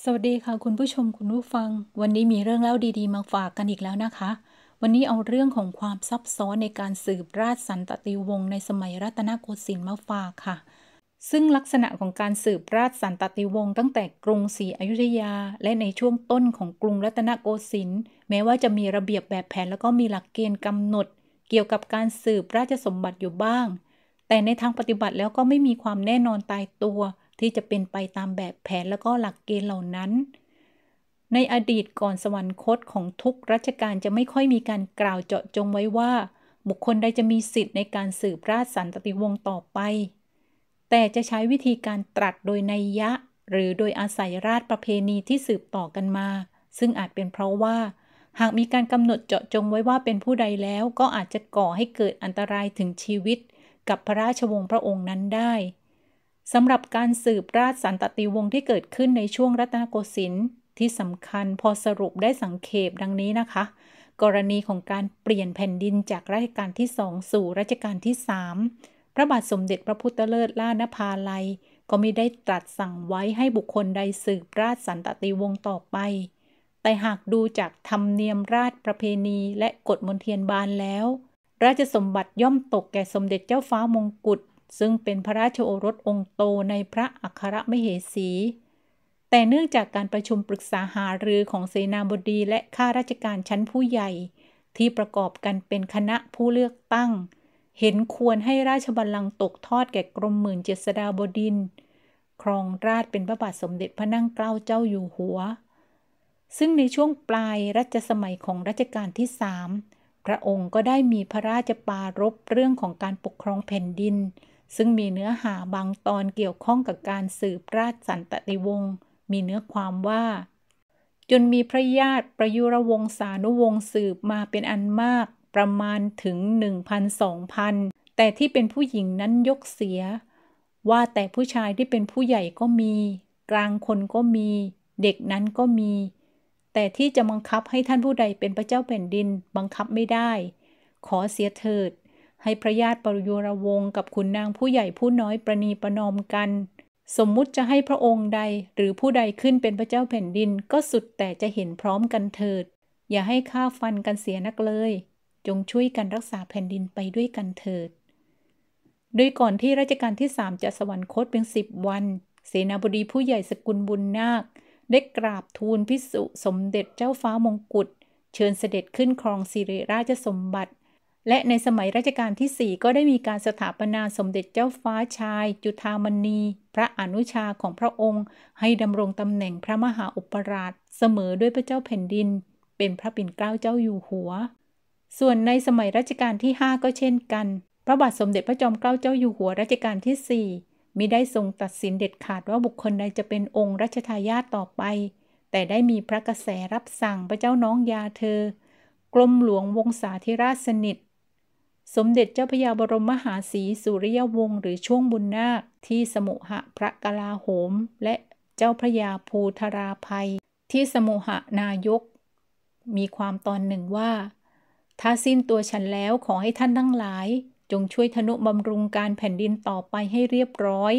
สวัสดีค่ะ คุณผู้ชมคุณผู้ฟัง วันนี้มีเรื่องเล่าดีๆ มาฝากกันอีกแล้วนะคะ วันนี้เอาเรื่องของความซับซ้อนในการสืบราชสันตติวงศ์ในสมัยรัตนโกสินทร์มาฝากค่ะ ซึ่งลักษณะของการสืบราชสันตติวงศ์ตั้งแต่กรุงศรีอยุธยา และในช่วงต้นของกรุงรัตนโกสินทร์แม้ว่าจะมีระเบียบแบบแผนแล้วก็มีหลักเกณฑ์กำหนด เกี่ยวกับการสืบราชสมบัติอยู่บ้าง แต่ในทางปฏิบัติแล้วก็ไม่มีความแน่นอนตายตัวที่จะเป็นไปตามแบบแผนแล้วก็หลักเกณฑ์เหล่านั้น ในอดีตก่อนสวรรคตของทุกรัชกาลจะไม่ค่อยมีการกล่าวเจาะจงไว้ว่า บุคคลใดจะมีสิทธิ์ในการสืบราชสันตติวงศ์ต่อไป แต่จะใช้วิธีการตรัสโดยนัยยะ หรือโดยอาศัยราชประเพณีที่สืบต่อกันมา ซึ่งอาจเป็นเพราะว่า หากมีการกำหนดเจาะจงไว้ว่าเป็นผู้ใดแล้วก็อาจจะก่อให้เกิดอันตรายถึงชีวิต กับพระราชวงศ์พระองค์นั้นได้สำหรับการสืบราชสันตติวงศ์ที่เกิดขึ้นในช่วงรัตนโกสินทร์ที่สำคัญพอสรุปได้สังเขปดังนี้นะคะ กรณีของการเปลี่ยนแผ่นดินจากรัชกาลที่สองสู่รัชกาลที่สามพระบาทสมเด็จพระพุทธเลิศล่านภาลัย ก็ไม่ได้ตรัสสั่งไว้ให้บุคคลใดสืบราชสันตติวงศ์ต่อไป แต่หากดูจากธรรมเนียมราชประเพณีและกฎมนเทียนบานแล้ว ราชสมบัติย่อมตกแก่สมเด็จเจ้าฟ้ามงกุฎซึ่งเป็นพระราชโอรสองค์โตในพระอัครมเหสี แต่เนื่องจากการประชุมปรึกษาหารือของเสนาบดีและข้าราชการชั้นผู้ใหญ่ ที่ประกอบกันเป็นคณะผู้เลือกตั้ง เห็นควรให้ราชบัลลังก์ตกทอดแก่กรมหมื่นเจษดาบดิน ครองราชเป็นพระบาทสมเด็จพระนั่งเกล้าเจ้าอยู่หัว ซึ่งในช่วงปลายรัชสมัยของรัชกาลที่สามพระองค์ก็ได้มีพระราชปารบเรื่องของการปกครองแผ่นดินซึ่งมีเนื้อหาบางตอนเกี่ยวข้องกับการสืบราชสันตติวงศ์ มีเนื้อความว่า จนมีพระญาติประยุรวงศานุวงศ์สืบมาเป็นอันมาก ประมาณถึง1,000-2,000 แต่ที่เป็นผู้หญิงนั้นยกเสีย ว่าแต่ผู้ชายที่เป็นผู้ใหญ่ก็มีกลางคนก็มี เด็กนั้นก็มี แต่ที่จะบังคับให้ท่านผู้ใดเป็นพระเจ้าแผ่นดินบังคับไม่ได้ ขอเสียเถิดให้พระญาติปรยุรวงกับขุนนางผู้ใหญ่ผู้น้อยประนีประนอมกัน สมมุติจะให้พระองค์ใด หรือผู้ใดขึ้นเป็นพระเจ้าแผ่นดิน ก็สุดแต่จะเห็นพร้อมกันเถิด อย่าให้ข้าฟันกันเสียนักเลย จงช่วยกันรักษาแผ่นดินไปด้วยกันเถิดโดยก่อนที่ราชการที่สามจะสวรรคตเป็นสิบวัน เสนาบดีผู้ใหญ่สกุลบุญนาคได้กราบทูลพิสุสมเด็จเจ้าฟ้ามงกุฎเชิญเสด็จขึ้นครองสิริราชสมบัติและในสมัยรัชกาลที่4ก็ได้มีการสถาปนาสมเด็จเจ้าฟ้าชายจุธามณี พระอนุชาของพระองค์ ให้ดำรงตำแหน่งพระมหาอุปราช เสมอด้วยพระเจ้าแผ่นดิน เป็นพระปิ่นเกล้าเจ้าอยู่หัว ส่วนในสมัยรัชกาลที่ 5 ก็เช่นกัน พระบาทสมเด็จพระจอมเกล้าเจ้าอยู่หัวรัชกาลที่ 4มิได้ทรงตัดสินเด็ดขาดว่าบุคคลใดจะเป็นองค์รัชทายาทต่อไป แต่ได้มีพระกระแสรับสั่งพระเจ้าน้องยาเธอกรมหลวงวงศาธิราชสนิทสมเด็จเจ้าพยาบรมมหาศรีสุริยวงศ์หรือช่วงบุญนาคที่สมุหะพระกลาโหม และเจ้าพระยาภูธราภัย ที่สมุหนายก มีความตอนหนึ่งว่าถ้าสิ้นตัวฉันแล้วขอให้ท่านทั้งหลายจงช่วยธนุบำรุงการแผ่นดินต่อไปให้เรียบร้อย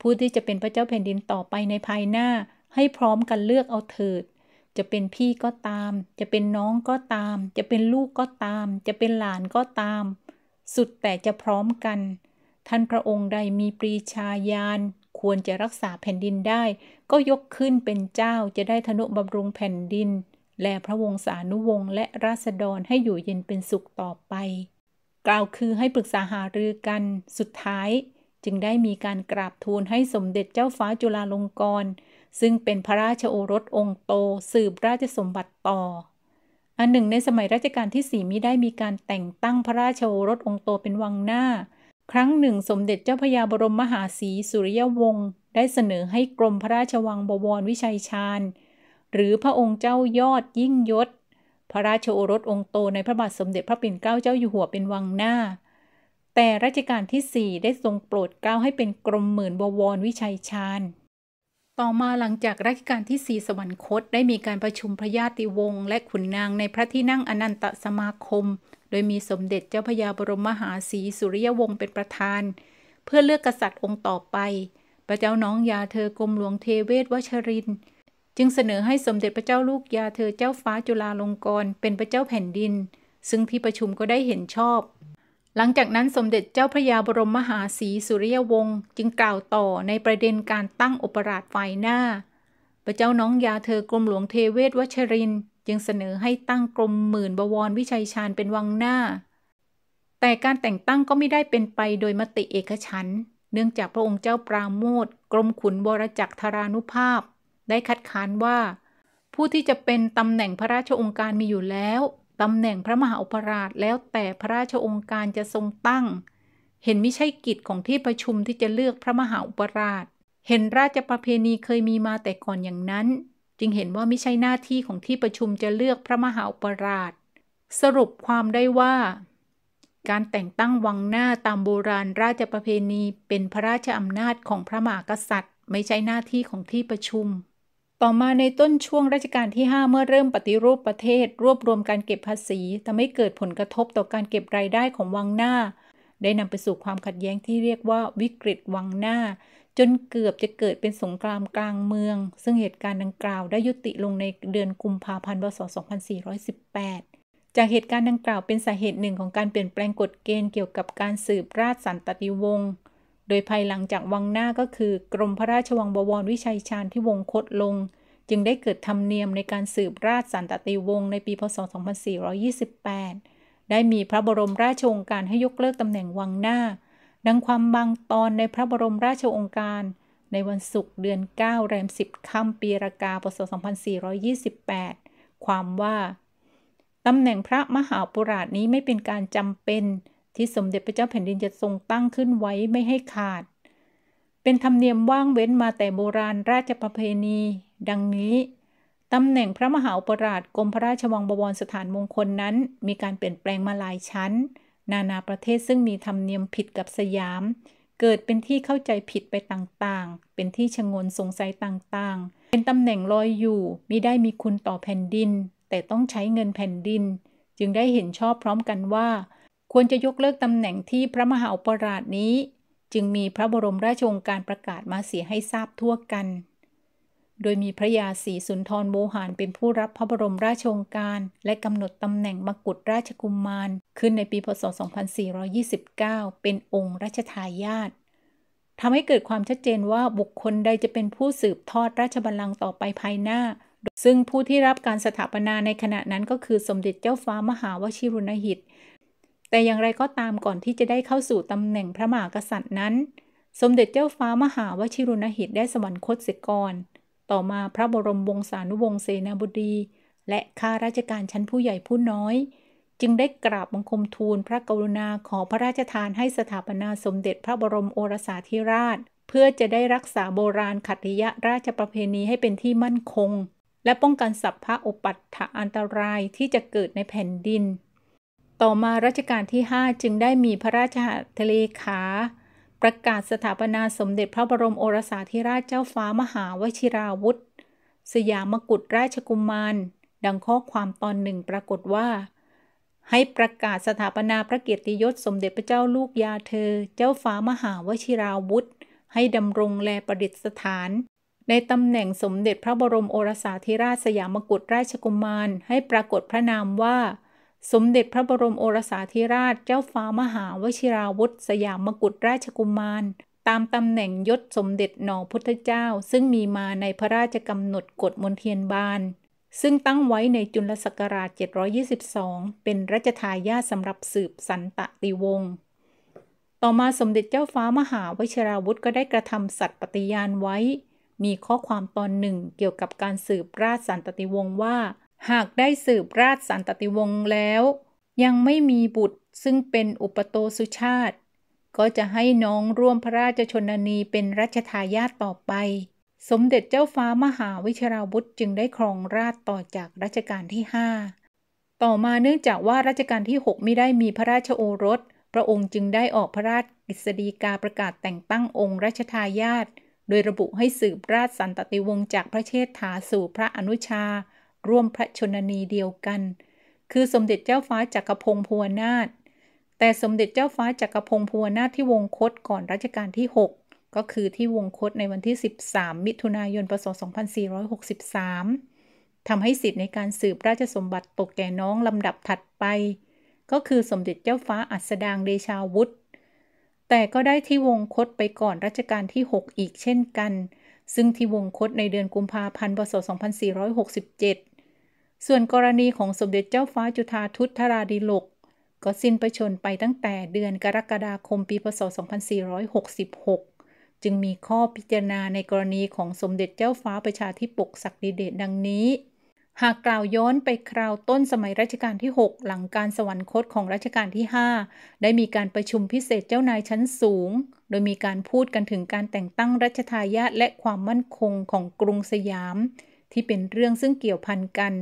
ผู้ที่จะเป็นพระเจ้าแผ่นดินต่อไปในภายหน้าให้พร้อมกันเลือกเอาเถิดจะเป็นพี่ก็ตาม จะเป็นน้องก็ตาม จะเป็นลูกก็ตาม จะเป็นหลานก็ตาม สุดแต่จะพร้อมกัน ท่านพระองค์ใดมีปรีชาญาณควรจะรักษาแผ่นดินได้ ก็ยกขึ้นเป็นเจ้า จะได้ทนุบำรุงแผ่นดิน และพระวงศานุวงศ์และราษฎรให้อยู่เย็นเป็นสุขต่อไป กล่าวคือให้ปรึกษาหารือกัน สุดท้าย จึงได้มีการกราบทูลให้สมเด็จเจ้าฟ้าจุฬาลงกรณ์ซึ่งเป็นพระราชโอรสองค์โตสืบราชสมบัติต่อ อันหนึ่งในสมัยรัชกาลที่สี่มิได้มีการแต่งตั้งพระราชโอรสองค์โตเป็นวังหน้า ครั้งหนึ่งสมเด็จเจ้าพระยาบรมมหาศรีสุริยวงศ์ ได้เสนอให้กรมพระราชวังบวรวิชัยชาญ หรือพระองค์เจ้ายอดยิ่งยศ พระราชโอรสองค์โตในพระบาทสมเด็จพระปิ่นเกล้าเจ้าอยู่หัวเป็นวังหน้า แต่ รัชกาลที่สี่ได้ทรงโปรดเกล้าให้เป็นกรมหมื่นบวรวิชัยชาญต่อมาหลังจากรัชกาลที่สีสวรรคตได้มีการประชุมพระญาติวงศ์และขุนนางในพระที่นั่งอนันตสมาคม โดยมีสมเด็จเจ้าพยาบรมมหาศรีสุริยวงศ์เป็นประธาน เพื่อเลือกกษัตริย์องค์ต่อไป พระเจ้าน้องยาเธอกรมหลวงเทเวศวชรินจึงเสนอให้สมเด็จพระเจ้าลูกยาเธอเจ้าฟ้าจุฬาลงกรณ์เป็นพระเจ้าแผ่นดิน ซึ่งที่ประชุมก็ได้เห็นชอบหลังจากนั้นสมเด็จเจ้าพระยาบรมมหาศรีสุริยวงศ์จึงกล่าวต่อในประเด็นการตั้งอุปราชฝ่ายหน้า พระเจ้าน้องยาเธอกรมหลวงเทเวศวชรินจึงเสนอให้ตั้งกรมหมื่นบวรวิชัยชาญเป็นวังหน้า แต่การแต่งตั้งก็ไม่ได้เป็นไปโดยมติเอกฉันเนื่องจากพระองค์เจ้าปราโมทกรมขุนบรจักรธารานุภาพ ได้คัดค้านว่าผู้ที่จะเป็นตำแหน่งพระราชองค์การมีอยู่แล้วตำแหน่งพระมหาอุปราชแล้วแต่พระราชองค์การจะทรงตั้ง เห็นไม่ใช่กิจของที่ประชุมที่จะเลือกพระมหาอุปราช เห็นราชประเพณีเคยมีมาแต่ก่อนอย่างนั้น จึงเห็นว่าไม่ใช่หน้าที่ของที่ประชุมจะเลือกพระมหาอุปราช สรุปความได้ว่า การแต่งตั้งวังหน้าตามโบราณราชประเพณี เป็นพระราชอำนาจของพระมหากษัตริย์ ไม่ใช่หน้าที่ของที่ประชุมต่อมาในต้นช่วงรัชกาลที่ 5 เมื่อเริ่มปฏิรูปประเทศ รวบรวมการเก็บภาษีทำให้เกิดผลกระทบต่อการเก็บรายได้ของวังหน้า ได้นำไปสู่ความขัดแย้งที่เรียกว่าวิกฤตวังหน้า จนเกือบจะเกิดเป็นสงครามกลางเมือง ซึ่งเหตุการณ์ดังกล่าวได้ยุติลงในเดือนกุมภาพันธ์พศ 2418 จากเหตุการณ์ดังกล่าวเป็นสาเหตุหนึ่งของการเปลี่ยนแปลงกฎเกณฑ์เกี่ยวกับการสืบราชสันตติวงศ์ดยภายหลังจากวังหน้าก็คือ กรมพระราชวังบวรวิชัยชาญที่วงคตลง จึงได้เกิดธรรมเนียมในการสืบราชสันตติวงศ์ในปีพศ 2428 ได้มีพระบรมราชโองการให้ยกเลิกตำแหน่งวังหน้า ดังความบางตอนในพระบรมราชโองการ ในวันศุกร์เดือน 9 แรม 10ค่ำปีรากาพศ2428 ความว่าตำแหน่งพระมหาปุราชนี้ไม่เป็นการจำเป็นที่สมเด็จพระเจ้าแผ่นดินจะทรงตั้งขึ้นไว้ไม่ให้ขาด เป็นธรรมเนียมว่างเว้นมาแต่โบราณราชประเพณี ดังนี้ ตำแหน่งพระมหาอุปราชกรมพระราชวังบวรสถานมงคลนั้น มีการเปลี่ยนแปลงมาหลายชั้น นานาประเทศซึ่งมีธรรมเนียมผิดกับสยาม เกิดเป็นที่เข้าใจผิดไปต่าง ๆ เป็นที่ชงนสงสัยต่างๆ เป็นตำแหน่งลอยอยู่ มิได้มีคุณต่อแผ่นดิน แต่ต้องใช้เงินแผ่นดิน จึงได้เห็นชอบพร้อมกันว่าควรจะยกเลิกตำแหน่งที่พระมหาอุปราชนี้ จึงมีพระบรมราชโองการประกาศมาเสียให้ทราบทั่วกัน โดยมีพระยาศรีสุนทรโมหานเป็นผู้รับพระบรมราชโองการ และกำหนดตำแหน่งมกุฎราชกุมมารขึ้นในปีพศ 2429 เป็นองค์รัชทายาททำให้เกิดความชัดเจนว่าบุคคลใดจะเป็นผู้สืบทอดราชบัลลังก์ต่อไปภายหน้า ซึ่งผู้ที่รับการสถาปนาในขณะนั้นก็คือสมเด็จเจ้าฟ้ามหาวชิรุณหิตแต่อย่างไรก็ตามก่อนที่จะได้เข้าสู่ตำแหน่งพระมหากษัตริย์นั้น สมเด็จเจ้าฟ้ามหาวชิรุณหิตได้สวรรคตเสียก่อนต่อมาพระบรมวงศานุวงศ์เสนาบดี และข้าราชการชั้นผู้ใหญ่ผู้น้อย จึงได้กราบบังคมทูลพระกรุณาขอพระราชทานให้สถาปนาสมเด็จพระบรมโอรสาธิราช เพื่อจะได้รักษาโบราณขัตติยะราชประเพณีให้เป็นที่มั่นคง และป้องกันสัพพะอุปัฏฐะอันตรายที่จะเกิดในแผ่นดินต่อมารัชกาลที่ 5 จึงได้มีพระราชาทะเลขา ประกาศสถาปนาสมเด็จพระบรมโอรสาธิราชเจ้าฟ้ามหาวชิราวุธสยามกุฎราชกุมาร ดังข้อความตอนหนึ่งปรากฏว่า ให้ประกาศสถาปนาพระเกียรติยศสมเด็จพระเจ้าลูกยาเธอ เจ้าฟ้ามหาวชิราวุธให้ดำรงแลประดิษฐาน ในตำแหน่งสมเด็จพระบรมโอรสาธิราชสยามกุฎราชกุมาร ให้ปรากฏพระนามว่าสมเด็จพระบรมโอรสาธิราชเจ้าฟ้ามหาวชิราวุธสยามมกุฎราชกุมาร ตามตำแหน่งยศสมเด็จหนอพุทธเจ้า ซึ่งมีมาในพระราชกำหนดกฎมนเทียนบาน ซึ่งตั้งไว้ในจุลศักราช 722 เป็นรัชทายาทสำหรับสืบสันตติวงศ์ต่อมาสมเด็จเจ้าฟ้ามหาวชิราวุธก็ได้กระทำสัตย์ปฏิญาณไว้ มีข้อความตอนหนึ่งเกี่ยวกับการสืบราชสันตติวงศ์ว่าหากได้สืบราชสันตติวงศ์แล้ว ยังไม่มีบุตรซึ่งเป็นอุปโตสุชาติ ก็จะให้น้องร่วมพระราชชนนี เป็นรัชทายาทต่อไป สมเด็จเจ้าฟ้ามหาวิชราวุธจึงได้ครองราชต่อจากรัชกาลที่ห้าต่อมาเนื่องจากว่ารัชกาลที่ 6 ไม่ได้มีพระราชโอรส พระองค์จึงได้ออกพระราชกฤษฎีกาประกาศแต่งตั้งองค์รัชทายาทโดยระบุให้สืบราชสันตติวงศ์จากพระเชษฐาสู่พระอนุชาร่วมพระชนนีเดียวกัน คือสมเด็จเจ้าฟ้าจักรพงศ์พัวนาถแต่สมเด็จเจ้าฟ้าจักรพงศ์พัวนาถที่วงคตก่อนรัชกาลที่ 6 ก็คือที่วงคตในวันที่ 13 มิถุนายนพศ2463ทำให้สิทธิในการสืบราชสมบัติตกแก่น้องลำดับถัดไป ก็คือสมเด็จเจ้าฟ้าอัสดางเดชาวุฒิแต่ก็ได้ที่วงคตไปก่อนรัชกาลที่ 6 อีกเช่นกัน ซึ่งที่วงคตในเดือนกุมภาพันธ์พศ2467ส่วนกรณีของสมเด็จเจ้าฟ้าจุฑาทุตราดีลก ก็สิ้นประชนไปตั้งแต่เดือนกรกฎาคมปีพศ 2466 จึงมีข้อพิจารณาในกรณีของสมเด็จเจ้าฟ้าประชาธิปกศักดิเดชดังนี้ หากกล่าวย้อนไปคราวต้นสมัยรัชกาลที่ 6 หลังการสวรรคตของรัชกาลที่ 5 ได้มีการประชุมพิเศษเจ้านายชั้นสูง โดยมีการพูดกันถึงการแต่งตั้งรัชทายาทและความมั่นคงของกรุงสยาม ที่เป็นเรื่องซึ่งเกี่ยวพันกัน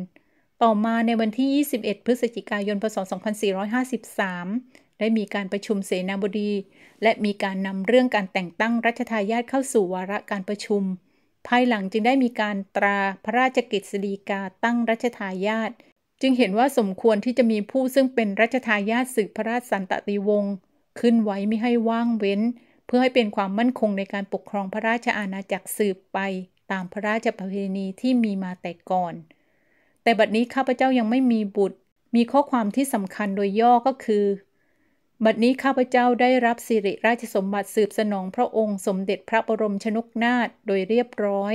ต่อมาในวันที่ 21 พฤศจิกายนพศ2453 ได้มีการประชุมเสนาบดี และมีการนำเรื่องการแต่งตั้งรัชทายาทเข้าสู่วาระการประชุม ภายหลังจึงได้มีการตราพระราชกฤษฎีกาตั้งรัชทายาทจึงเห็นว่าสมควรที่จะมีผู้ซึ่งเป็นรัชทายาทสืบพระราชสันตติวงศ์ขึ้นไว้ไม่ให้ว่างเว้นเพื่อให้เป็นความมั่นคงในการปกครองพระราชอาณาจักรสืบไปตามพระราชประเพณีที่มีมาแต่ก่อนแต่บัดนี้ข้าพเจ้ายังไม่มีบุตร มีข้อความที่สำคัญโดยย่อก็คือบัดนี้ข้าพเจ้าได้รับสิริราชสมบัติสืบสนองพระองค์ สมเด็จพระบรมชนกนาถโดยเรียบร้อย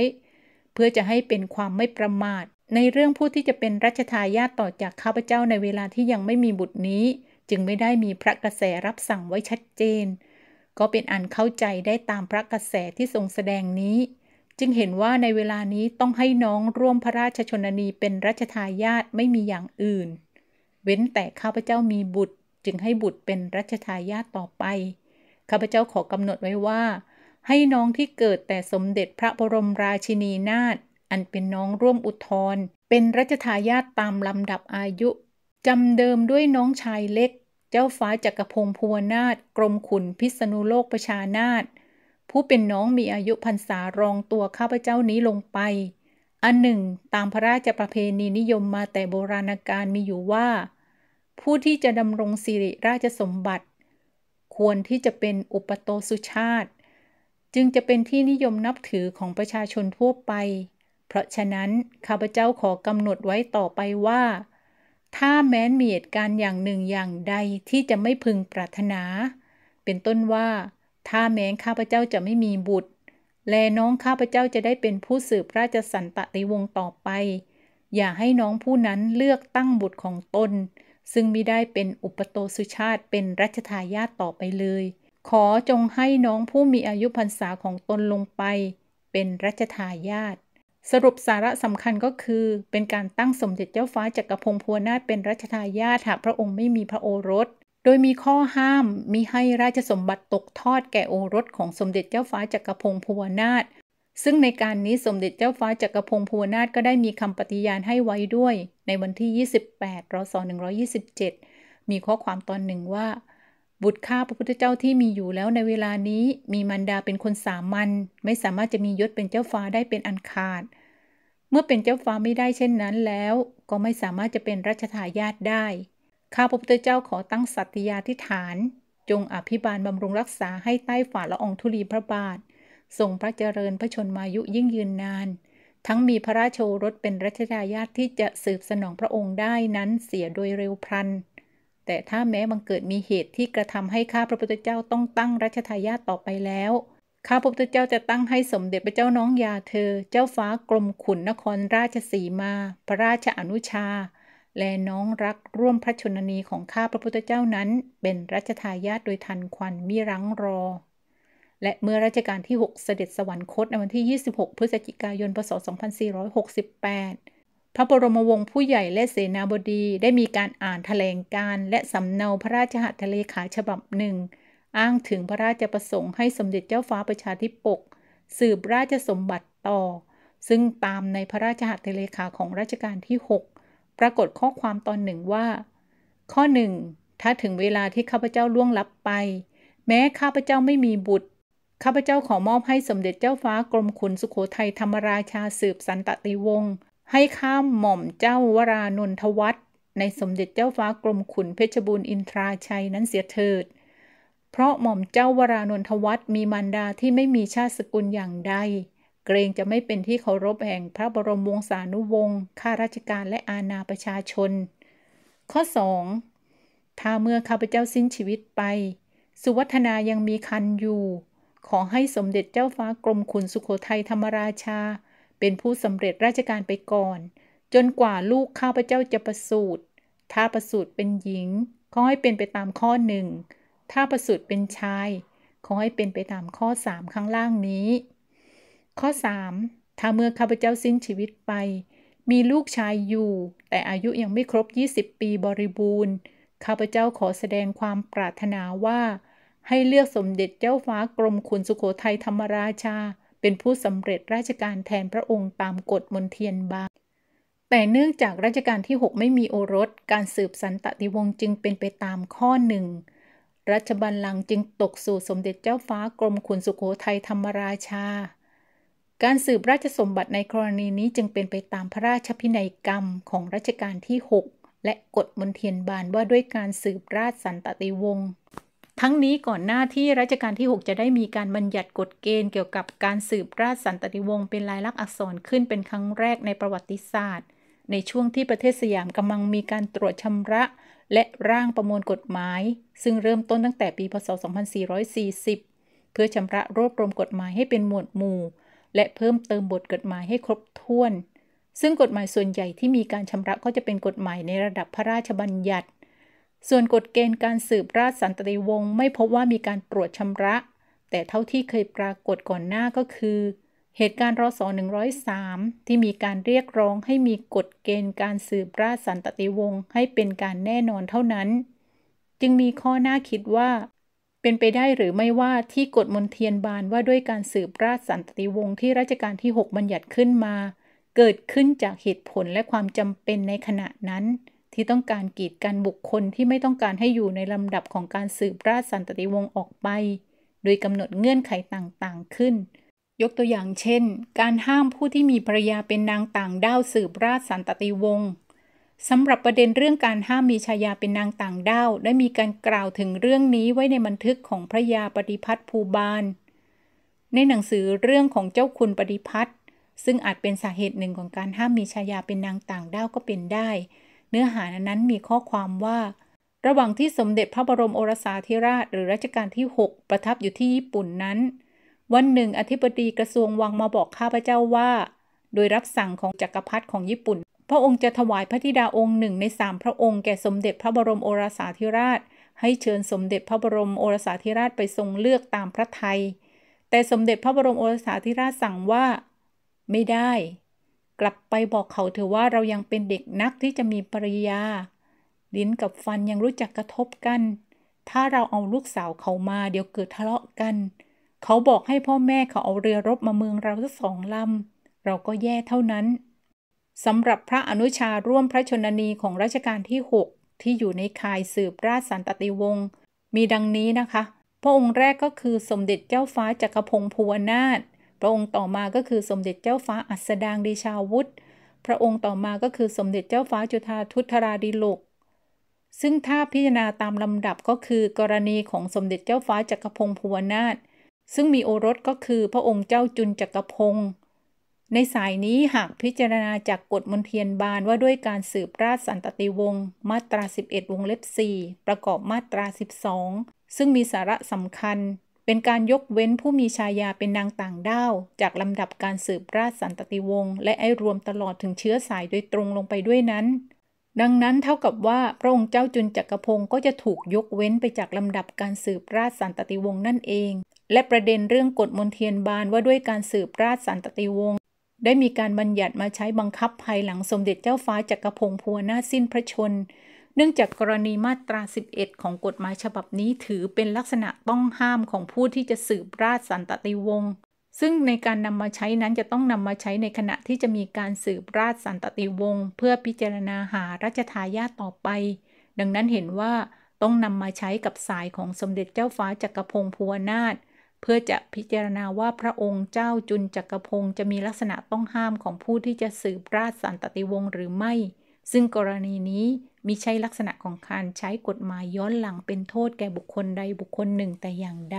เพื่อจะให้เป็นความไม่ประมาท ในเรื่องผู้ที่จะเป็นรัชทายาทต่อจากข้าพเจ้าในเวลาที่ยังไม่มีบุตรนี้ จึงไม่ได้มีพระกระแสรับสั่งไว้ชัดเจน ก็เป็นอันเข้าใจได้ตามพระกระแสที่ทรงแสดงนี้จึงเห็นว่าในเวลานี้ต้องให้น้องร่วมพระราชชนนีเป็นรัชทายาทไม่มีอย่างอื่น เว้นแต่ข้าพเจ้ามีบุตร จึงให้บุตรเป็นรัชทายาทต่อไป ข้าพเจ้าขอกำหนดไว้ว่า ให้น้องที่เกิดแต่สมเด็จพระบรมราชินีนาถอันเป็นน้องร่วมอุทธรเป็นรัชทายาทตามลำดับอายุจำเดิมด้วยน้องชายเล็ก เจ้าฟ้าจักรพงศ์ภูวนาถกรมขุนพิษณุโลกประชานาถผู้เป็นน้องมีอายุพรรษารองตัวข้าพเจ้านี้ลงไป อันหนึ่งตามพระราชประเพณีนิยมมาแต่โบราณกาลมีอยู่ว่า ผู้ที่จะดำรงสิริราชสมบัติ ควรที่จะเป็นอุปโตสุชาติ จึงจะเป็นที่นิยมนับถือของประชาชนทั่วไป เพราะฉะนั้นข้าพเจ้าขอกำหนดไว้ต่อไปว่า ถ้าแม้นมีเหตุการณ์อย่างหนึ่งอย่างใดที่จะไม่พึงปรารถนา เป็นต้นว่าถ้าแม้ข้าพเจ้าจะไม่มีบุตร แลน้องข้าพเจ้าจะได้เป็นผู้สืบราชสันตติวงศ์ต่อไป อย่าให้น้องผู้นั้นเลือกตั้งบุตรของตน ซึ่งมิได้เป็นอุปโตสุชาติเป็นรัชทายาทต่อไปเลย ขอจงให้น้องผู้มีอายุพรรษาของตนลงไป เป็นรัชทายาท สรุปสาระสำคัญก็คือ เป็นการตั้งสมเด็จเจ้าฟ้าจักรพงศ์พัวนาถเป็นรัชทายาทหากพระองค์ไม่มีพระโอรสโดยมีข้อห้ามมิให้ราชสมบัติตกทอดแก่โอรสของสมเด็จเจ้าฟ้าจักรพงศ์ภูวนาถซึ่งในการนี้สมเด็จเจ้าฟ้าจักรพงศ์ภูวนาถก็ได้มีคำปฏิญาณให้ไว้ด้วยในวันที่ 28 รศ 127 มีข้อความตอนหนึ่งว่า บุตรข้าพระพุทธเจ้าที่มีอยู่แล้วในเวลานี้มีมันดาเป็นคนสามัญไม่สามารถจะมียศเป็นเจ้าฟ้าได้เป็นอันขาด เมื่อเป็นเจ้าฟ้าไม่ได้เช่นนั้นแล้ว ก็ไม่สามารถจะเป็นรัชทายาทได้ข้าพระพุทธเจ้าขอตั้งสัตยาธิฐาน จงอภิบาลบำรุงรักษาให้ใต้ฝ่าละองธุลีพระบาททรงพระเจริญพระชนมายุยิ่งยืนนาน ทั้งมีพระราชโอรสเป็นรัชทายาทที่จะสืบสนองพระองค์ได้นั้นเสียโดยเร็วพลันแต่ถ้าแม้บังเกิดมีเหตุที่กระทำให้ข้าพระพุทธเจ้าต้องตั้งรัชทายาทต่อไปแล้ว ข้าพระพุทธเจ้าจะตั้งให้สมเด็จพระเจ้าน้องยาเธอ เจ้าฟ้ากรมขุนนครราชสีมา พระราชอนุชาและน้องรักร่วมพระชนนีของข้าพระพุทธเจ้านั้นเป็นรัชทายาทโดยทันควันมิรังรอ และเมื่อรัชกาลที่ 6 เสด็จสวรรคตในวันที่ 26 พฤศจิกายน พศ 2468 พระบรมวงศ์ผู้ใหญ่และเสนาบดีได้มีการอ่านถแถลงการ และสำเนาพระราชหัตถเลขาฉบับหนึ่ง อ้างถึงพระราชประสงค์ให้สมเด็จเจ้าฟ้าประชาธิปก สืบราชสมบัติต่อ ซึ่งตามในพระราชหัตถเลขาของรัชกาลที่ 6ปรากฏข้อความตอนหนึ่งว่า ข้อหนึ่งถ้าถึงเวลาที่ข้าพเจ้าล่วงลับไป แม้ข้าพเจ้าไม่มีบุตร ข้าพเจ้าขอมอบให้สมเด็จเจ้าฟ้ากรมขุนสุขโขทัยธรรมราชาสืบสันตติวงศ์ให้ข้ามหม่อมเจ้าวรานนทวัฒน์ในสมเด็จเจ้าฟ้ากรมขุนเพชรบูรณ์อินทราชัยนั้นเสียเถิด เพราะหม่อมเจ้าวรานนทวัฒน์มีมารดาที่ไม่มีชาติสกุลอย่างใดเกรงจะไม่เป็นที่เคารพแห่งพระบรมวงศานุวงศ์ข้าราชการและอาณาประชาชน ข้อ 2. ถ้าเมื่อข้าพเจ้าสิ้นชีวิตไป สุวัฒนายังมีคันอยู่ ขอให้สมเด็จเจ้าฟ้ากรมขุนสุขโขทัยธรรมราชา เป็นผู้สำเร็จราชการไปก่อน จนกว่าลูกข้าพเจ้าจะประสูติ ถ้าประสูติเป็นหญิง ขอให้เป็นไปตามข้อหนึ่ง ถ้าประสูติเป็นชาย ขอให้เป็นไปตามข้อสามข้างล่างนี้ข้อ 3. ถ้าเมื่อข้าพเจ้าสิ้นชีวิตไป มีลูกชายอยู่ แต่อายุยังไม่ครบ 20 ปีบริบูรณ์ ข้าพเจ้าขอแสดงความปรารถนาว่า ให้เลือกสมเด็จเจ้าฟ้ากรมขุนสุขโขทัยธรรมราชา เป็นผู้สำเร็จราชการแทนพระองค์ตามกฎมนเทียนบาแต่เนื่องจากราชการที่ 6 ไม่มีโอรส การสืบสันตติวงศ์จึงเป็นไปตามข้อหนึ่งรัชบัลลังก์จึงตกสู่สมเด็จเจ้าฟ้ากรมขุนสุโขทัยธรรมราชาการสืบราชสมบัติในกรณีนี้จึงเป็นไปตามพระราชพินัยกรรมของรัชกาลที่ 6 และกฎมนเทียนบานว่าด้วยการสืบราชสันตติวงศ์ ทั้งนี้ก่อนหน้าที่รัชกาลที่ 6 จะได้มีการบัญญัติกฎเกณฑ์เกี่ยวกับการสืบราชสันตติวงศ์เป็นลายลักษณ์อักษรขึ้นเป็นครั้งแรกในประวัติศาสตร์ ในช่วงที่ประเทศสยามกำลังมีการตรวจชำระ และร่างประมวลกฎหมาย ซึ่งเริ่มต้นตั้งแต่ปี พศ 2440 เพื่อชำระรวบรวมกฎหมายให้เป็นหมวดหมู่และเพิ่มเติมบทกฎหมายให้ครบถ้วน ซึ่งกฎหมายส่วนใหญ่ที่มีการชำระก็จะเป็นกฎหมายในระดับพระราชบัญญัติ ส่วนกฎเกณฑ์การสืบราชสันตติวงศ์ไม่พบว่ามีการตรวจชำระ แต่เท่าที่เคยปรากฏก่อนหน้าก็คือ เหตุการณ์รศ103 ที่มีการเรียกร้องให้มีกฎเกณฑ์การสืบราชสันตติวงศ์ให้เป็นการแน่นอนเท่านั้น จึงมีข้อน่าคิดว่าเป็นไปได้หรือไม่ว่าที่กฎมนเทียนบานว่าด้วยการสืบราชสันติวงศ์ที่รัชกาลที่ 6 บัญญัติขึ้นมา เกิดขึ้นจากเหตุผลและความจำเป็นในขณะนั้น ที่ต้องการกีดกันบุคคลที่ไม่ต้องการให้อยู่ในลำดับของการสืบราชสันติวงศ์ออกไป โดยกำหนดเงื่อนไขต่าง ๆ ขึ้น ยกตัวอย่างเช่น การห้ามผู้ที่มีภรรยาเป็นนางต่างด้าวสืบราชสันติวงศ์สำหรับประเด็นเรื่องการห้ามมีชายาเป็นนางต่างด้าวได้มีการกล่าวถึงเรื่องนี้ไว้ในบันทึกของพระยาปฏิพัฒน์ภูบาล ในหนังสือเรื่องของเจ้าคุณปฏิพัฒน์ซึ่งอาจเป็นสาเหตุหนึ่งของการห้ามมีชายาเป็นนางต่างด้าวก็เป็นได้ เนื้อหานั้นมีข้อความว่า ระหว่างที่สมเด็จพระบรมโอรสาธิราชหรือรัชกาลที่ 6 ประทับอยู่ที่ญี่ปุ่นนั้น วันหนึ่ง อธิบดีกระทรวงวังมาบอกข้าพเจ้าว่า โดยรับสั่งของจกักรพรรดิของญี่ปุ่นพระองค์จะถวายพระธิดาองค์หนึ่งในสามพระองค์แก่สมเด็จพระบรมโอรสาธิราช ให้เชิญสมเด็จพระบรมโอรสาธิราชไปทรงเลือกตามพระทัยแต่สมเด็จพระบรมโอรสาธิราชสั่งว่า ไม่ได้ กลับไปบอกเขาเถอะว่าเรายังเป็นเด็กนักที่จะมีปริยาลิ้นกับฟันยังรู้จักกระทบกัน ถ้าเราเอาลูกสาวเขามาเดี๋ยวเกิดทะเลาะกัน เขาบอกให้พ่อแม่เขาเอาเรือรบมาเมืองเราสักสองลำ เราก็แย่เท่านั้นสำหรับพระอนุชาร่วมพระชนนีของรัชกาลที่ 6 ที่อยู่ในค่ายสืบราชสันตติวงศ์มีดังนี้นะคะ พระองค์แรกก็คือสมเด็จเจ้าฟ้าจักรพงศ์ภูวนาถพระองค์ต่อมาก็คือสมเด็จเจ้าฟ้าอัสดางดีชาวุฒิพระองค์ต่อมาก็คือสมเด็จเจ้าฟ้าจุฑาทุธราดิลก ซึ่งถ้าพิจารณาตามลำดับก็คือกรณีของสมเด็จเจ้าฟ้าจักรพงศ์ภูวนาถซึ่งมีโอรสก็คือพระองค์เจ้าจุนจักรพงศ์ในสายนี้หากพิจารณาจากกฎมนเทียนบานว่าด้วยการสืบราชสันตติวงศ์มาตรา 11 วงเล็บ 4 ประกอบมาตรา 12 ซึ่งมีสาระสำคัญ เป็นการยกเว้นผู้มีชายาเป็นนางต่างด้าวจากลำดับการสืบราชสันตติวงศ์และไอรวมตลอดถึงเชื้อสายโดยตรงลงไปด้วยนั้น ดังนั้นเท่ากับว่าพระองค์เจ้าจุนจักรพงศ์ก็จะถูกยกเว้นไปจากลำดับการสืบราชสันตติวงศ์นั่นเอง และประเด็นเรื่องกฎมนเทียนบานว่าด้วยการสืบราชสันตติวงศ์ได้มีการบัญญัติมาใช้บังคับภายหลังสมเด็จเจ้าฟ้าจักรพงศ์พัวนาสิ้นพระชนเนื่องจากกรณีมาตรา 11 ของกฎหมายฉบับนี้ถือเป็นลักษณะต้องห้ามของผู้ที่จะสืบราชสันตติวงศ์ซึ่งในการนำมาใช้นั้นจะต้องนำมาใช้ในขณะที่จะมีการสืบราชสันตติวงศ์เพื่อพิจารณาหาราชทายาทต่อไป ดังนั้นเห็นว่าต้องนำมาใช้กับสายของสมเด็จเจ้าฟ้าจักรพงศ์พัวนาศเพื่อจะพิจารณาว่าพระองค์เจ้าจุนจักรพงศ์จะมีลักษณะต้องห้ามของผู้ที่จะสืบราชสันตติวงศ์หรือไม่ ซึ่งกรณีนี้มิใช่ลักษณะของการใช้กฎหมายย้อนหลังเป็นโทษแก่บุคคลใดบุคคลหนึ่งแต่อย่างใด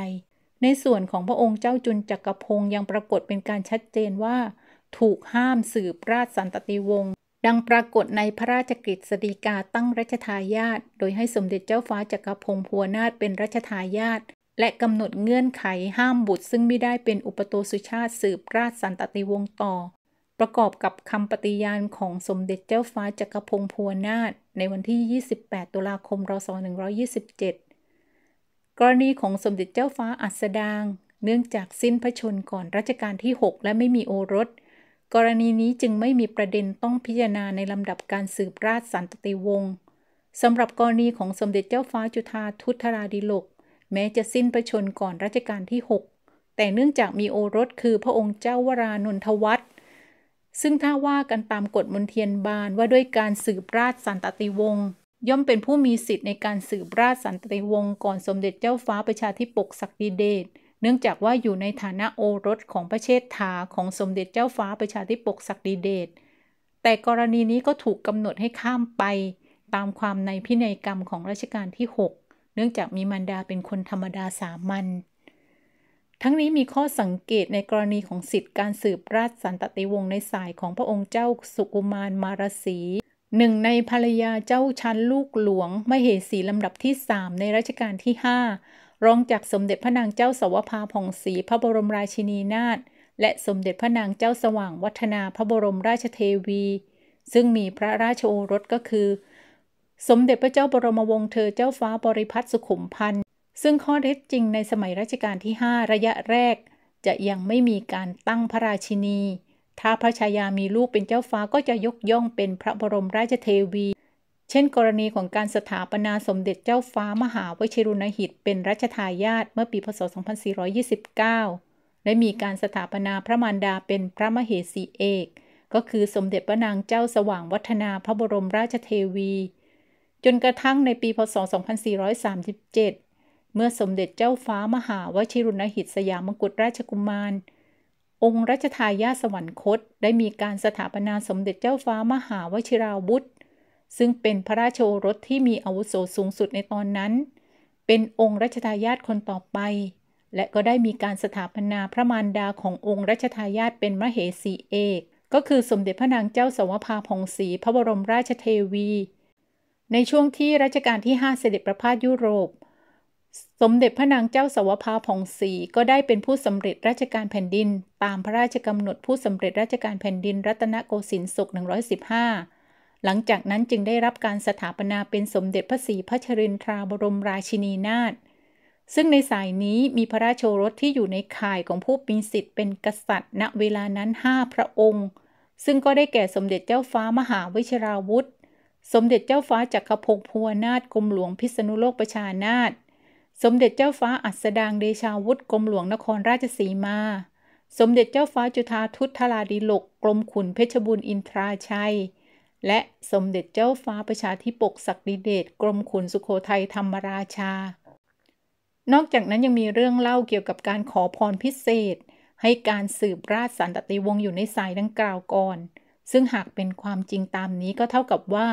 ในส่วนของพระองค์เจ้าจุนจักรพงศ์ยังปรากฏเป็นการชัดเจนว่า ถูกห้ามสืบราชสันตติวงศ์ ดังปรากฏในพระราชกฤษฎีกาตั้งรัชทายาท โดยให้สมเด็จเจ้าฟ้าจักรพงศ์พัวนาถเป็นรัชทายาทและกำหนดเงื่อนไขห้ามบุตร ซึ่งไม่ได้เป็นอุปโตสุชาติสืบราชสันตติวงศ์ต่อ ประกอบกับคำปฏิญาณของสมเด็จเจ้าฟ้าจักรพงศ์พัวนาถในวันที่ 28 ตุลาคม รศ 127 กรณีของสมเด็จเจ้าฟ้าอัสดาง เนื่องจากสิ้นพระชนก่อนรัชกาลที่ 6 และไม่มีโอรส กรณีนี้จึงไม่มีประเด็นต้องพิจารณาในลำดับการสืบราชสันตติวงศ์สำหรับกรณีของสมเด็จเจ้าฟ้าจุฑาทุทธราดิโลกแม้จะสิ้นประชนก่อนรัชกาลที่ 6 แต่เนื่องจากมีโอรสคือพระองค์เจ้าวรานนทวัฒน์ซึ่งถ้าว่ากันตามกฎมนเทียนบานว่าด้วยการสืบราชสันตติวงศ์ย่อมเป็นผู้มีสิทธิ์ในการสืบราชสันตติวงศ์ก่อนสมเด็จเจ้าฟ้าประชาธิปกศักดิเดช เนื่องจากว่าอยู่ในฐานะโอรสของพระเชษฐาของสมเด็จเจ้าฟ้าประชาธิปกศักดิเดช แต่กรณีนี้ก็ถูกกำหนดให้ข้ามไปตามความในพินัยกรรมของรัชกาลที่ 6เนื่องจากมีมารดาเป็นคนธรรมดาสามัญ ทั้งนี้มีข้อสังเกตในกรณีของสิทธิการสืบราชสันตติวงศ์ในสายของพระองค์เจ้าสุกุมารมารสีหนึ่งในภรรยาเจ้าชั้นลูกหลวงมเหสีลำดับที่สามในรัชกาลที่ห้ารองจากสมเด็จพระนางเจ้าสวภาผ่องศรีพระบรมราชินีนาถและสมเด็จพระนางเจ้าสว่างวัฒนาพระบรมราชเทวี ซึ่งมีพระราชโอรสก็คือสมเด็จพระเจ้าบรมวงศ์เธอเจ้าฟ้าบริพัตรสุขุมพันธ์ ซึ่งข้อเท็จจริงในสมัยรัชกาลที่ 5 ระยะแรก จะยังไม่มีการตั้งพระราชินี ถ้าพระชายามีลูกเป็นเจ้าฟ้าก็จะยกย่องเป็นพระบรมราชเทวี เช่นกรณีของการสถาปนาสมเด็จเจ้าฟ้ามหาวชิรุณหิตเป็นรัชทายาทเมื่อปีพศ 2429 และมีการสถาปนาพระมารดาเป็นพระมเหสีเอก ก็คือสมเด็จพระนางเจ้าสว่างวัฒนาพระบรมราชเทวีจนกระทั่งในปีพศ 2437 เมื่อสมเด็จเจ้าฟ้ามหาวชิรุณหิตสยามมกุฎราชกุมาร องค์รัชทายาสวรรคตได้มีการสถาปนาสมเด็จเจ้าฟ้ามหาวชิราวุธ ซึ่งเป็นพระราชโอรสที่มี อาวุโสสูงสุดในตอนนั้น เป็นองค์รัชทายาทคนต่อไป และก็ได้มีการสถาปนา พระมารดาขององค์รัชทายาทเป็นมเหสีเอก ก็คือสมเด็จพระนางเจ้าสวภาพงศรีพระบรมราชเทวีในช่วงที่รัชกาลที่5เสด็จประพาสยุโรป สมเด็จพระนางเจ้าสวภาผ่องศรีก็ได้เป็นผู้สำเร็จราชการแผ่นดินตามพระราชกำหนดผู้สำเร็จราชการแผ่นดินรัตนโกสินทร์ศกร115หลังจากนั้นจึงได้รับการสถาปนาเป็นสมเด็จพระศรีพัชรินทราบรมราชินีนาถซึ่งในสายนี้มีพระราชโอรสที่อยู่ในข่ายของผู้มีสิทธิ์เป็นกษัตริย์ ณเวลานั้น 5 พระองค์ ซึ่งก็ได้แก่สมเด็จเจ้าฟ้ามหาวิชราวุธสมเด็จเจ้าฟ้าจักรพงศ์ภูวนาถกรมหลวงพิษณุโลกประชานาถสมเด็จเจ้าฟ้าอัสดางเดชาวุฒิกรมหลวงนครราชสีมา สมเด็จเจ้าฟ้าจุฑาทุตทราดีลกกรมขุนเพชรบุญอินทราชัย และสมเด็จเจ้าฟ้าประชาธิปกศักดิเดชกรมขุนสุขโขทัยธรรมราชา นอกจากนั้นยังมีเรื่องเล่าเกี่ยวกับการขอพรพิเศษ ให้การสืบราชสันตติวงศ์อยู่ในสายดังกล่าวก่อน ซึ่งหากเป็นความจริงตามนี้ก็เท่ากับว่า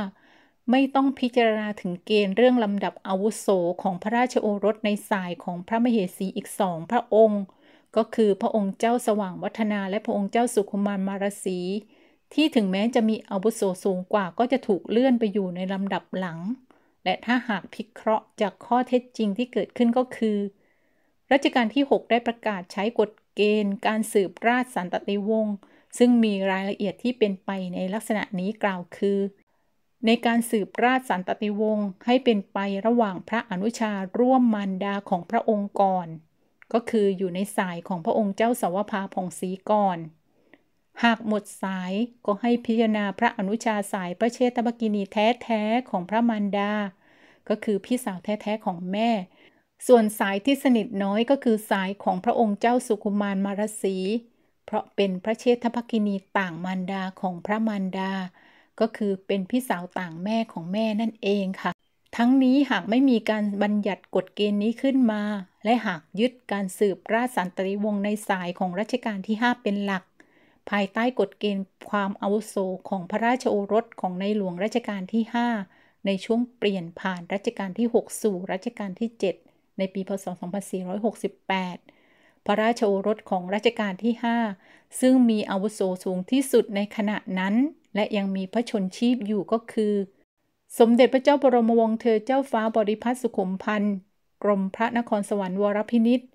ไม่ต้องพิจารณาถึงเกณฑ์เรื่องลำดับอาวุโสของพระราชโอรสในสายของพระมเหสีอีกสองพระองค์ ก็คือพระองค์เจ้าสว่างวัฒนาและพระองค์เจ้าสุขุมานมารสี ที่ถึงแม้จะมีอาวุโสสูงกว่าก็จะถูกเลื่อนไปอยู่ในลำดับหลัง และถ้าหากพิเคราะห์จากข้อเท็จจริงที่เกิดขึ้นก็คือรัชกาลที่ 6 ได้ประกาศใช้กฎเกณฑ์ การสืบราชสันตติวงศ์ซึ่งมีรายละเอียดที่เป็นไปในลักษณะนี้กล่าวคือในการสืบราชสันตติวงศ์ให้เป็นไประหว่างพระอนุชาร่วมมารดาของพระองค์ก่อน ก็คืออยู่ในสายของพระองค์เจ้าสาวพาผ่องศรีก่อน หากหมดสายก็ให้พิจารณาพระอนุชาสายพระเชตบกินีแท้ๆของพระมารดา ก็คือพี่สาวแท้ๆของแม่ ส่วนสายที่สนิทน้อยก็คือสายของพระองค์เจ้าสุคุมารมารสี เพราะเป็นพระเชษฐภกินีต่างมารดาของพระมารดาก็คือเป็นพี่สาวต่างแม่ของแม่นั่นเองค่ะ ทั้งนี้หากไม่มีการบัญญัติกฎเกณฑ์นี้ขึ้นมา และหากยึดการสืบราชสันตริวงศ์ในสายของรัชกาลที่ 5 เป็นหลัก ภายใต้กฎเกณฑ์ความอาวุโสของพระราชโอรสของในหลวงรัชกาลที่5ในช่วงเปลี่ยนผ่านรัชกาลที่ 6 สู่ รัชกาลที่ 7 ในปีพศ 2468 พระราชโอรสของรัชกาลที่5ซึ่งมีอาวุโสสูงที่สุดในขณะนั้นและยังมีพระชนชีพอยู่ก็คือ สมเด็จพระเจ้าบรมวงศ์เธอเจ้าฟ้าบริพัตรสุขุมพันธ์ กรมพระนครสวรรค์วรพินิษฐ์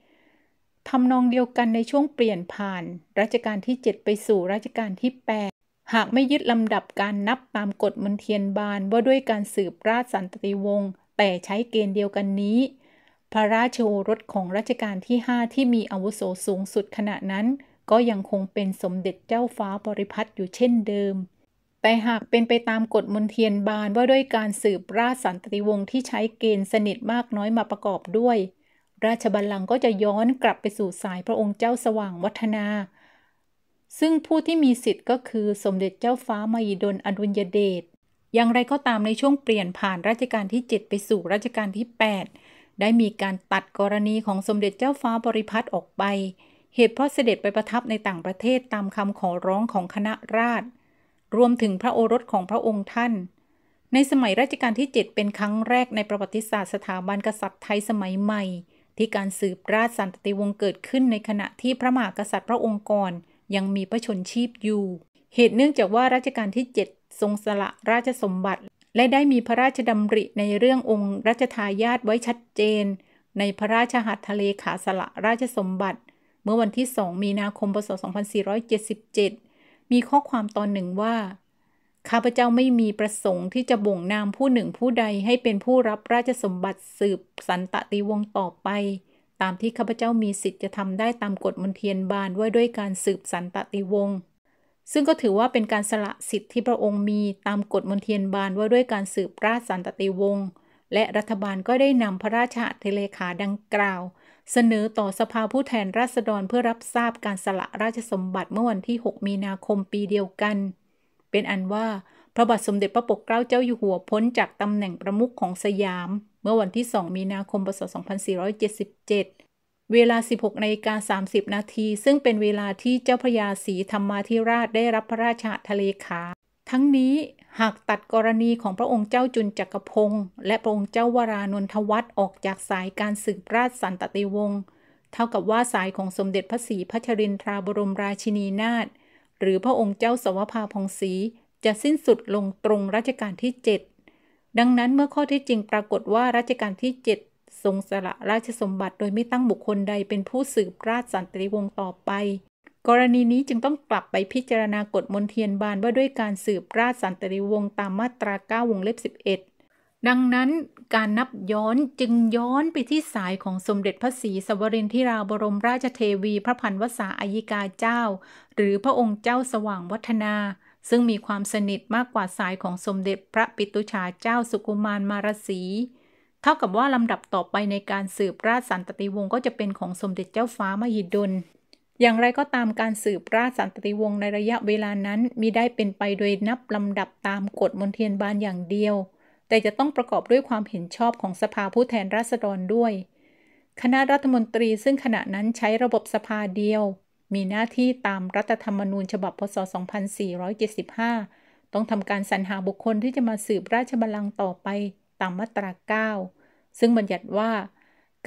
ทำนองเดียวกันในช่วงเปลี่ยนผ่านรัชกาลที่ 7 ไปสู่รัชกาลที่ 8 หากไม่ยึดลำดับการนับตามกฎมณเทียนบาน ว่าด้วยการสืบราชสันติวงศ์แต่ใช้เกณฑ์เดียวกันนี้ พระราชโอรสของรัชกาลที่ 5 ที่มีอาวุโสสูงสุดขณะนั้น ก็ยังคงเป็นสมเด็จเจ้าฟ้าบริพัตรอยู่เช่นเดิมแต่หากเป็นไปตามกฎมนเทียนบานว่าด้วยการสืบราชสันติวงศ์ที่ใช้เกณฑ์สนิทมากน้อยมาประกอบด้วย ราชบัลลังก์ก็จะย้อนกลับไปสู่สายพระองค์เจ้าสว่างวัฒนา ซึ่งผู้ที่มีสิทธิ์ก็คือสมเด็จเจ้าฟ้ามหิดลอดุลยเดชอย่างไรก็ตามในช่วงเปลี่ยนผ่านราชการที่ 7 ไปสู่ราชการที่ 8 ได้มีการตัดกรณีของสมเด็จเจ้าฟ้าบริพัตรออกไป เหตุเพราะเสด็จไปประทับในต่างประเทศตามคำขอร้องของคณะราษฎรรวมถึงพระโอรสของพระองค์ท่าน ในสมัยรัชกาลที่ 7 เป็นครั้งแรกในประวัติศาสตร์สถาบันกษัตริย์ไทยสมัยใหม่ ที่การสืบราชสันตติวงศ์เกิดขึ้นในขณะที่พระมหากษัตริย์พระองค์ก่อนยังมีพระชนชีพอยู่ เหตุเนื่องจากว่ารัชกาลที่ 7 ทรงสละราชสมบัติ และได้มีพระราชดำริในเรื่ององค์รัชทายาทไว้ชัดเจน ในพระราชหัตถเลขาสละราชสมบัติ เมื่อวันที่2มีนาคมพศ2477มีข้อความตอนหนึ่งว่าข้าพเจ้าไม่มีประสงค์ที่จะบ่งนามผู้หนึ่งผู้ใดให้เป็นผู้รับราชสมบัติสืบสันตติวงศ์ต่อไป ตามที่ข้าพเจ้ามีสิทธิ์จะทำได้ตามกฎมนเทียนบานว่าด้วยการสืบสันตติวงศ์ซึ่งก็ถือว่าเป็นการสละสิทธิ์ที่พระองค์มีตามกฎมนเทียนบานว่าด้วยการสืบราชสันตติวงศ์และรัฐบาลก็ได้นำพระราชาเทเลขาดังกล่าวเสนอต่อสภาผู้แทนราษฎรเพื่อรับทราบการสละราชสมบัติเมื่อวันที่ 6 มีนาคมปีเดียวกัน เป็นอันว่า พระบาทสมเด็จพระปกเกล้าเจ้าอยู่หัวพ้นจากตำแหน่งประมุขของสยาม เมื่อวันที่ 2 มีนาคมพศ 2477 เวลา 16นาฬิกา30นาทีซึ่งเป็นเวลาที่เจ้าพระยาศรีธรรมาธิราชได้รับพระราชาทะเลขา ทั้งนี้หากตัดกรณีของพระองค์เจ้าจุนจักรพงศ์และพระองค์เจ้าวรานนทวัฒน์ออกจากสายการสืบราชสันตติวงศ์เท่ากับว่าสายของสมเด็จพระศรีพัชรินทราบรมราชินีนาถหรือพระองค์เจ้าสวภาพงศรีจะสิ้นสุดลงตรงรัชกาลที่ 7 ดังนั้นเมื่อข้อที่จริงปรากฏว่ารัชกาลที่7ทรงสละราชสมบัติโดยไม่ตั้งบุคคลใดเป็นผู้สืบราชสันติวงศ์ต่อไปกรณีนี้จึงต้องกลับไปพิจารณากฎมนเทียนบานว่าด้วยการสืบราชสันตริวงศ์ตามมาตรา 9 วงเล็บ 11 ดังนั้นการนับย้อนจึงย้อนไปที่สายของสมเด็จพระศรีสวรินทิราบรมราชเทวีพระพันวษาอายิกาเจ้า หรือพระองค์เจ้าสว่างวัฒนา ซึ่งมีความสนิทมากกว่าสายของสมเด็จพระปิตุชาเจ้าสุกุมารมารสีเท่ากับว่าลำดับต่อไปในการสืบราชสันตติวงศ์ก็จะเป็นของสมเด็จเจ้าฟ้ามหิดลอย่างไรก็ตามการสืบราชสันตติวงศ์ในระยะเวลานั้นมิได้เป็นไปโดยนับลำดับตามกฎมนเทียนบานอย่างเดียว แต่จะต้องประกอบด้วยความเห็นชอบของสภาผู้แทนราษฎรด้วย คณะรัฐมนตรีซึ่งขณะนั้นใช้ระบบสภาเดียว มีหน้าที่ตามรัฐธรรมนูญฉบับพศ 2475 ต้องทำการสรรหาบุคคลที่จะมาสืบราชบัลลังก์ต่อไปตามมาตรา 9 ซึ่งบัญญัติว่า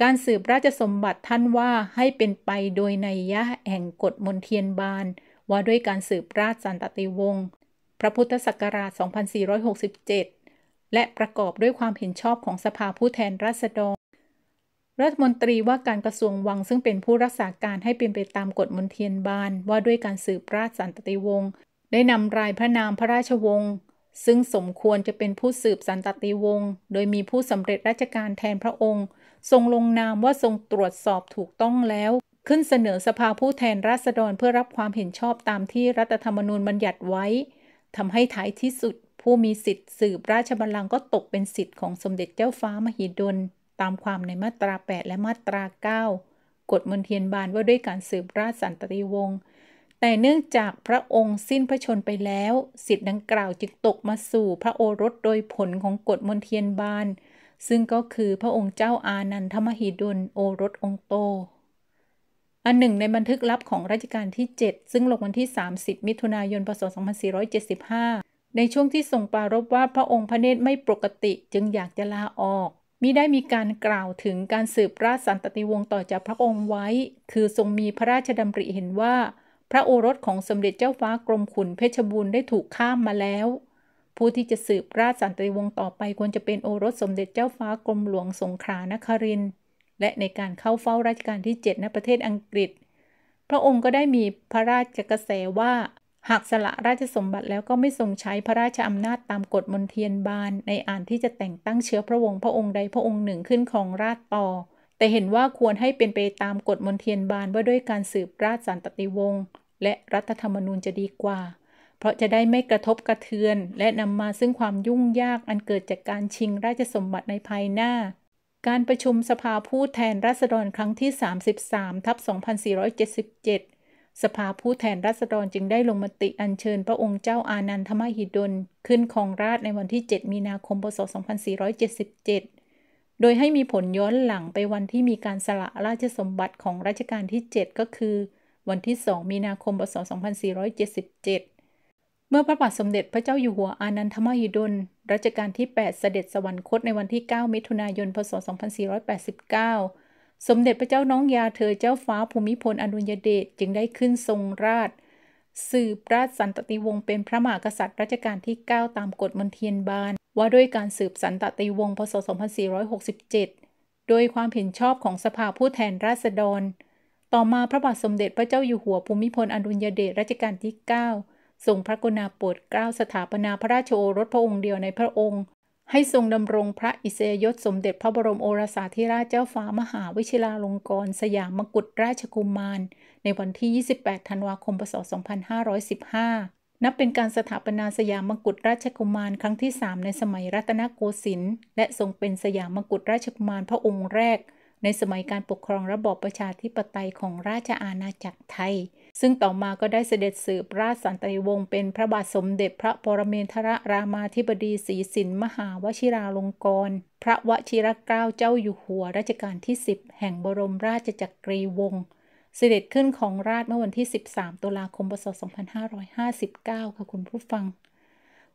การสืบราชสมบัติท่านว่าให้เป็นไปโดยในยะแห่งกฎมนเทียนบานว่าด้วยการสืบราชสันตติวงศ์ พระพุทธศักราช 2467 และประกอบด้วยความเห็นชอบของสภาผู้แทนราษฎรรัฐมนตรีว่าการกระทรวงวังซึ่งเป็นผู้รักษาการให้เป็นไปตามกฎมนเทียนบานว่าด้วยการสืบราชสันตติวงศ์ได้นำรายพระนามพระราชวงศ์ซึ่งสมควรจะเป็นผู้สืบสันตติวงศ์โดยมีผู้สำเร็จราชการแทนพระองค์ทรงลงนามว่าทรงตรวจสอบถูกต้องแล้ว ขึ้นเสนอสภาผู้แทนราษฎรเพื่อรับความเห็นชอบตามที่รัฐธรรมนูญบัญญัติไว้ทำให้ท้ายที่สุดผู้มีสิทธิ์สืบราชบัลลังก์ก็ตกเป็นสิทธิ์ของสมเด็จเจ้าฟ้ามหิดล ตามความในมาตรา 8 และมาตรา 9 กฎมนเทียนบานว่าด้วยการสืบราชสันตติวงศ์แต่เนื่องจากพระองค์สิ้นพระชนไปแล้ว สิทธิ์ดังกล่าวจึงตกมาสู่พระโอรสโดยผลของกฎมนเทียนบานซึ่งก็คือพระองค์เจ้าอานันทมหิดลโอรสองโต อันหนึ่งในบันทึกลับของรัชกาลที่ 7 ซึ่งลงวันที่ 30 มิถุนายนพศ 2475 ในช่วงที่ทรงปรารบว่าพระองค์พระเนตรไม่ปกติจึงอยากจะลาออก มิได้มีการกล่าวถึงการสืบราชสันตติวงศ์ต่อจากพระองค์ไว้ คือทรงมีพระราชดำริเห็นว่า พระโอรสของสมเด็จเจ้าฟ้ากรมขุนเพชรบูรณ์ได้ถูกข้ามมาแล้วผู้ที่จะสืบราชสันตติวงศ์ต่อไปควรจะเป็นโอรสสมเด็จเจ้าฟ้ากรมหลวงสงขลานครินทร์ และในการเข้าเฝ้าราชการที่ 7 ณประเทศอังกฤษ พระองค์ก็ได้มีพระราชกระแสว่าหากสละราชสมบัติแล้วก็ไม่ทรงใช้พระราชอำนาจตามกฎมนเทียนบาน ในอ่านที่จะแต่งตั้งเชื้อพระวงศ์พระองค์ใดพระองค์หนึ่งขึ้นครองราชต่อ แต่เห็นว่าควรให้เป็นไปตามกฎมนเทียนบานว่าด้วยการสืบราชสันตติวงศ์และรัฐธรรมนูญจะดีกว่าเพราะจะได้ไม่กระทบกระเทือน และนำมาซึ่งความยุ่งยากอันเกิดจากการชิงราชสมบัติในภายหน้า การประชุมสภาผู้แทนราษฎรครั้งที่ 33 ทับ2477 สภาผู้แทนราษฎรจึงได้ลงมติอัญเชิญพระองค์เจ้าอานันทมหิดล ขึ้นครองราชในวันที่ 7 มีนาคมพศ2477 โดยให้มีผลย้อนหลังไปวันที่มีการสละราชสมบัติของรัชกาลที่ 7 ก็คือ วันที่ 2 มีนาคมพศ2477มื่อพระบาทสมเด็จพระเจ้าอยู่หัวอานันทมหิดล รัชกาลที่ 8 เสด็จสวรรคตในวันที่ 9 มิถุนายน พศ 2489 สมเด็จพระเจ้าน้องยาเธอเจ้าฟ้าภูมิพลอดุลยเดชจึงได้ขึ้นทรงราช สืบราชสันตติวงศ์เป็นพระมหากษัตริย์รัชกาลที่ 9 ตามกฎมณฑียนบาน ว่าด้วยการสืบสันตติวงศ์ พศ 2467 โดยความเห็นชอบของสภาผู้แทนราษฎร ต่อมาพระบาทสมเด็จพระเจ้าอยู่หัวภูมิพลอดุลยเดชรัชกาลที่ 9ทรงพระกรุณาโปรดเกล้าสถาปนาพระราชโอรสพระองค์เดียวในพระองค์ ให้ทรงดำรงพระอิสยยศ สมเด็จพระบรมโอรสาธิราชเจ้าฟ้ามหาวิชิลาลงกรณ์สยามมกุฎราชกุมาร ในวันที่ 28 ธันวาคมพศ2515 นับเป็นการสถาปนาสยามมกุฎราชกุมาร ครั้งที่ 3 ในสมัยรัตนโกสินทร์และทรงเป็นสยามมกุฎราชกุมารพระองค์แรก ในสมัยการปกครองระบอบประชาธิปไตยของราชอาณาจักรไทยซึ่งต่อมาก็ได้เสด็จสืบราชสันติวงศ์เป็นพระบาทสมเด็จพระปรเมนทรรามาธิบดีศรีสินมหาวชิราลงกรณ์พระวชิรเกล้าเจ้าอยู่หัวรัชกาลที่ 10 แห่งบรมราชจักรีวงศ์เสด็จขึ้นของราชเมื่อวันที่ 13 ตุลาคมพศ 2559 ค่ะคุณผู้ฟัง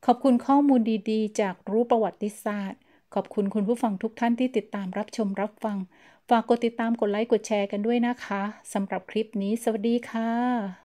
ขอบคุณข้อมูลดีๆ จากรู้ประวัติศาสตร์ ขอบคุณคุณผู้ฟังทุกท่านที่ติดตามรับชมรับฟังฝากกดติดตามกดไลค์กดแชร์กันด้วยนะคะสำหรับคลิปนี้สวัสดีค่ะ